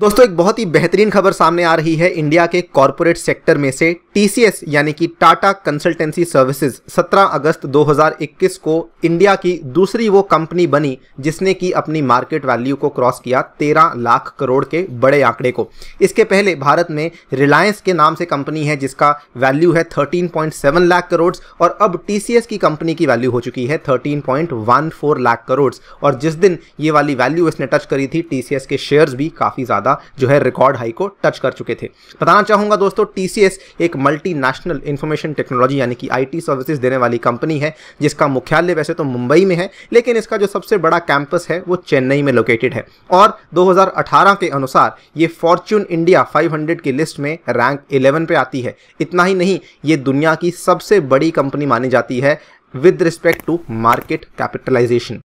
दोस्तों एक बहुत ही बेहतरीन खबर सामने आ रही है इंडिया के कॉरपोरेट सेक्टर में से टीसीएस यानी कि टाटा कंसल्टेंसी सर्विसेज 17 अगस्त 2021 को इंडिया की दूसरी वो कंपनी बनी जिसने की अपनी मार्केट वैल्यू को क्रॉस किया 13 लाख करोड़ के बड़े आंकड़े को इसके पहले भारत में रिलायंस के नाम से कंपनी है जिसका वैल्यू है थर्टीन लाख करोड़ और अब टीसीएस की कंपनी की वैल्यू हो चुकी है थर्टीन लाख करोड़ और जिस दिन ये वाली वैल्यू इसने टच करी थी टीसीएस के शेयर्स भी काफ़ी ज़्यादा ज़्यादा जो है रिकॉर्ड हाई को टच कर चुके थे बताना चाहूंगा दोस्तों टीसीएस एक मल्टी नेशनल इन्फॉर्मेशन टेक्नोलॉजी यानी कि आईटी सर्विसेज देने वाली कंपनी है जिसका मुख्यालय वैसे तो मुंबई में है लेकिन इसका जो सबसे बड़ा कैंपस है वो चेन्नई में लोकेटेड है और दो के अनुसार ये फॉर्च्यून इंडिया फाइव की लिस्ट में रैंक इलेवन पे आती है इतना ही नहीं ये दुनिया की सबसे बड़ी कंपनी मानी जाती है with respect to market capitalisation